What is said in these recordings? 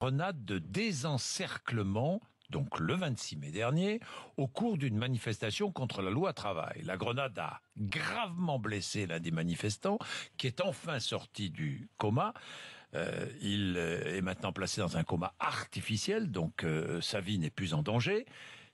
grenade de désencerclement donc le 26 mai dernier, au cours d'une manifestation contre la loi travail. La grenade a gravement blessé l'un des manifestants, qui est enfin sorti du coma. Euh, il euh, est maintenant placé dans un coma artificiel, donc euh, sa vie n'est plus en danger.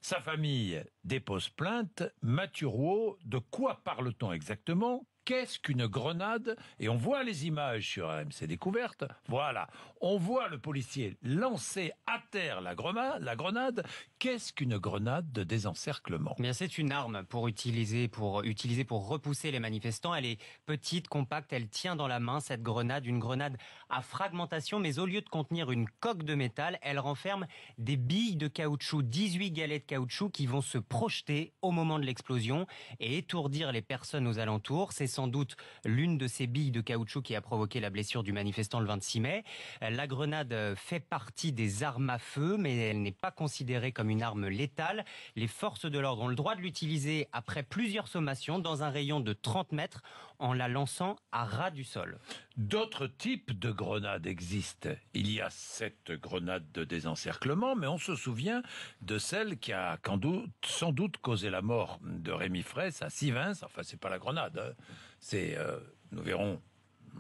Sa famille dépose plainte. Mathuro, de quoi parle-t-on exactement Qu'est-ce qu'une grenade Et on voit les images sur AMC Découverte. Voilà. On voit le policier lancer à terre la, la grenade. Qu'est-ce qu'une grenade de désencerclement eh Bien, c'est une arme pour utiliser, pour utiliser pour repousser les manifestants. Elle est petite, compacte. Elle tient dans la main cette grenade, une grenade à fragmentation, mais au lieu de contenir une coque de métal, elle renferme des billes de caoutchouc, 18 galets de caoutchouc qui vont se projeter au moment de l'explosion et étourdir les personnes aux alentours. C'est sans doute l'une de ces billes de caoutchouc qui a provoqué la blessure du manifestant le 26 mai. La grenade fait partie des armes à feu, mais elle n'est pas considérée comme une arme létale. Les forces de l'ordre ont le droit de l'utiliser après plusieurs sommations dans un rayon de 30 mètres en la lançant à ras du sol. D'autres types de grenades existent. Il y a cette grenade de désencerclement, mais on se souvient de celle qui a sans doute causé la mort de Rémi Fraisse à Sivins. Enfin, c'est pas la grenade. Hein. C'est, euh, nous verrons.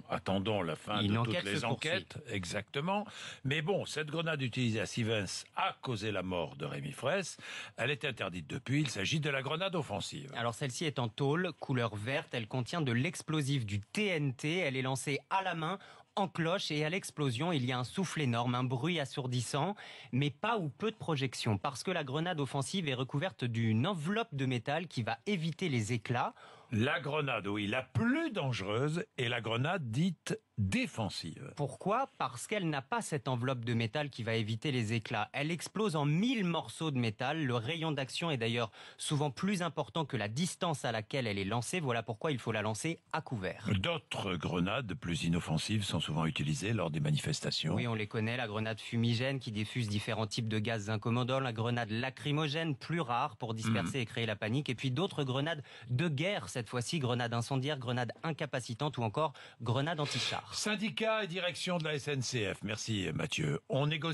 Attendons la fin de toutes les enquêtes, exactement. Mais bon, cette grenade utilisée à Sivens a causé la mort de Rémi Fraisse. Elle est interdite depuis. Il s'agit de la grenade offensive. Alors celle-ci est en tôle, couleur verte. Elle contient de l'explosif du TNT. Elle est lancée à la main en cloche et à l'explosion, il y a un souffle énorme, un bruit assourdissant, mais pas ou peu de projection, parce que la grenade offensive est recouverte d'une enveloppe de métal qui va éviter les éclats. La grenade, oui, la plus dangereuse est la grenade dite défensive. Pourquoi Parce qu'elle n'a pas cette enveloppe de métal qui va éviter les éclats. Elle explose en mille morceaux de métal. Le rayon d'action est d'ailleurs souvent plus important que la distance à laquelle elle est lancée. Voilà pourquoi il faut la lancer à couvert. D'autres grenades plus inoffensives sont souvent utilisées lors des manifestations. Oui, on les connaît. La grenade fumigène qui diffuse différents types de gaz incommodants. La grenade lacrymogène, plus rare pour disperser mhm. et créer la panique. Et puis d'autres grenades de guerre, cette cette fois-ci grenade incendiaire, grenade incapacitante ou encore grenade anti-char. Syndicat et direction de la SNCF. Merci Mathieu. On négocie